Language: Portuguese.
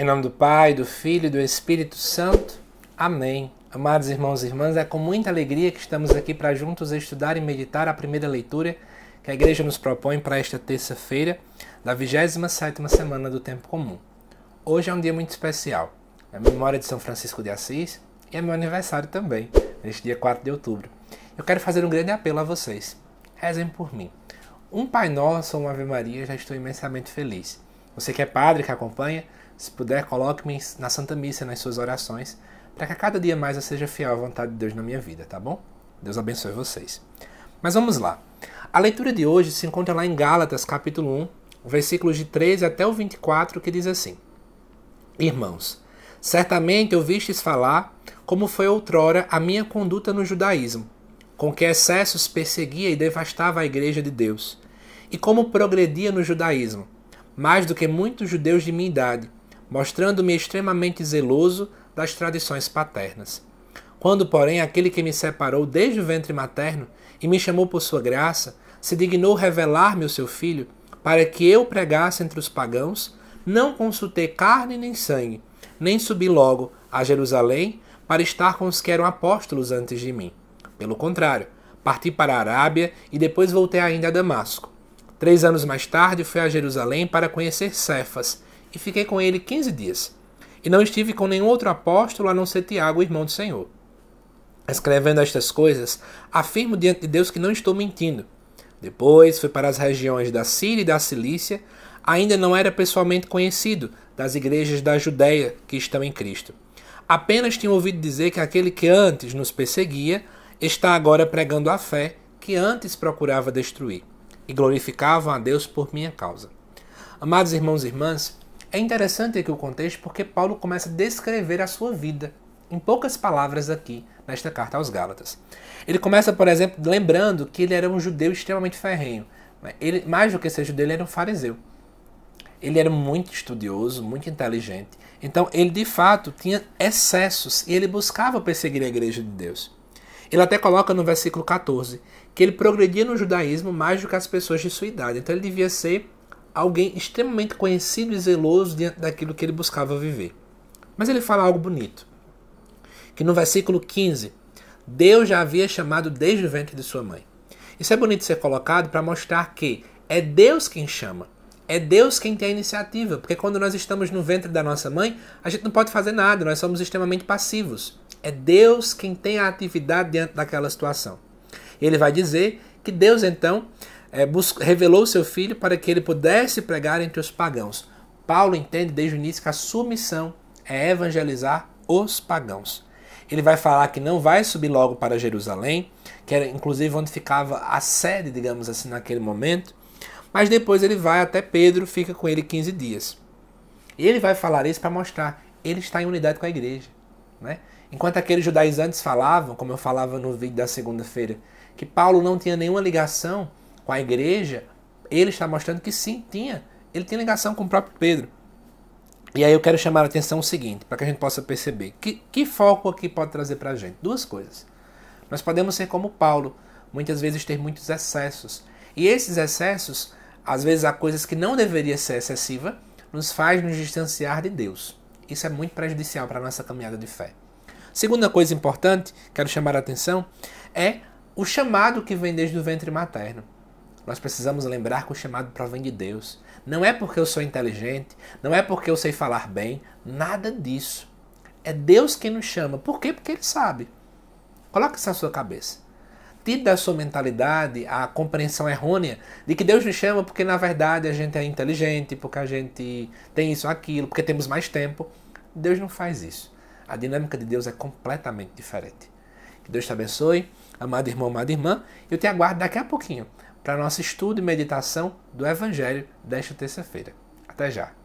Em nome do Pai, do Filho e do Espírito Santo. Amém. Amados irmãos e irmãs, é com muita alegria que estamos aqui para juntos estudar e meditar a primeira leitura que a igreja nos propõe para esta terça-feira da 27ª semana do tempo comum. Hoje é um dia muito especial. É a memória de São Francisco de Assis e é meu aniversário também, neste dia 4 de outubro. Eu quero fazer um grande apelo a vocês. Rezem por mim. Um Pai Nosso ou uma Ave Maria, já estou imensamente feliz. Você que é padre, que acompanha, se puder, coloque-me na Santa Missa nas suas orações, para que a cada dia mais eu seja fiel à vontade de Deus na minha vida, tá bom? Deus abençoe vocês. Mas vamos lá. A leitura de hoje se encontra lá em Gálatas, capítulo 1, versículos de 13 até o 24, que diz assim: Irmãos, certamente ouvistes falar como foi outrora a minha conduta no judaísmo, com que excessos perseguia e devastava a igreja de Deus, e como progredia no judaísmo, mais do que muitos judeus de minha idade mostrando-me extremamente zeloso das tradições paternas. Quando, porém, aquele que me separou desde o ventre materno e me chamou por sua graça, se dignou revelar-me o seu filho, para que eu pregasse entre os pagãos, não consultei carne nem sangue, nem subi logo a Jerusalém para estar com os que eram apóstolos antes de mim. Pelo contrário, parti para a Arábia e depois voltei ainda a Damasco. Três anos mais tarde fui a Jerusalém para conhecer Cefas, e fiquei com ele quinze dias. E não estive com nenhum outro apóstolo a não ser Tiago, irmão do Senhor. Escrevendo estas coisas, afirmo diante de Deus que não estou mentindo. Depois fui para as regiões da Síria e da Cilícia, ainda não era pessoalmente conhecido das igrejas da Judéia que estão em Cristo. Apenas tinha ouvido dizer que aquele que antes nos perseguia está agora pregando a fé que antes procurava destruir, e glorificavam a Deus por minha causa. Amados irmãos e irmãs, é interessante aqui o contexto porque Paulo começa a descrever a sua vida em poucas palavras aqui nesta carta aos Gálatas. Ele começa, por exemplo, lembrando que ele era um judeu extremamente ferrenho. Né? Ele, mais do que ser judeu, ele era um fariseu. Ele era muito estudioso, muito inteligente. Então, ele de fato tinha excessos e ele buscava perseguir a igreja de Deus. Ele até coloca no versículo 14 que ele progredia no judaísmo mais do que as pessoas de sua idade. Então, ele devia ser alguém extremamente conhecido e zeloso diante daquilo que ele buscava viver. Mas ele fala algo bonito. Que no versículo 15, Deus já havia chamado desde o ventre de sua mãe. Isso é bonito ser colocado para mostrar que é Deus quem chama. É Deus quem tem a iniciativa, porque quando nós estamos no ventre da nossa mãe, a gente não pode fazer nada, nós somos extremamente passivos. É Deus quem tem a atividade diante daquela situação. Ele vai dizer que Deus então é, revelou seu filho para que ele pudesse pregar entre os pagãos. Paulo entende desde o início que a sua missão é evangelizar os pagãos. Ele vai falar que não vai subir logo para Jerusalém, que era inclusive onde ficava a sede, digamos assim, naquele momento. Mas depois ele vai até Pedro, fica com ele 15 dias. E ele vai falar isso para mostrar ele está em unidade com a igreja. Né? Enquanto aqueles judaizantes falavam, como eu falava no vídeo da segunda-feira, que Paulo não tinha nenhuma ligação com a igreja, ele está mostrando que sim, tinha. Ele tem ligação com o próprio Pedro. E aí eu quero chamar a atenção o seguinte, para que a gente possa perceber. Que, que foco aqui pode trazer para a gente? Duas coisas. Nós podemos ser como Paulo, muitas vezes ter muitos excessos. E esses excessos, às vezes há coisas que não deveria ser excessiva, nos faz nos distanciar de Deus. Isso é muito prejudicial para a nossa caminhada de fé. Segunda coisa importante, quero chamar a atenção, é o chamado que vem desde o ventre materno. Nós precisamos lembrar que o chamado provém de Deus. Não é porque eu sou inteligente, não é porque eu sei falar bem, nada disso. É Deus quem nos chama. Por quê? Porque Ele sabe. Coloca isso na sua cabeça. Tire da sua mentalidade a compreensão errônea de que Deus nos chama porque, na verdade, a gente é inteligente, porque a gente tem isso, aquilo, porque temos mais tempo. Deus não faz isso. A dinâmica de Deus é completamente diferente. Que Deus te abençoe, amado irmão, amada irmã. Eu te aguardo daqui a pouquinho para nosso estudo e meditação do Evangelho desta terça-feira. Até já!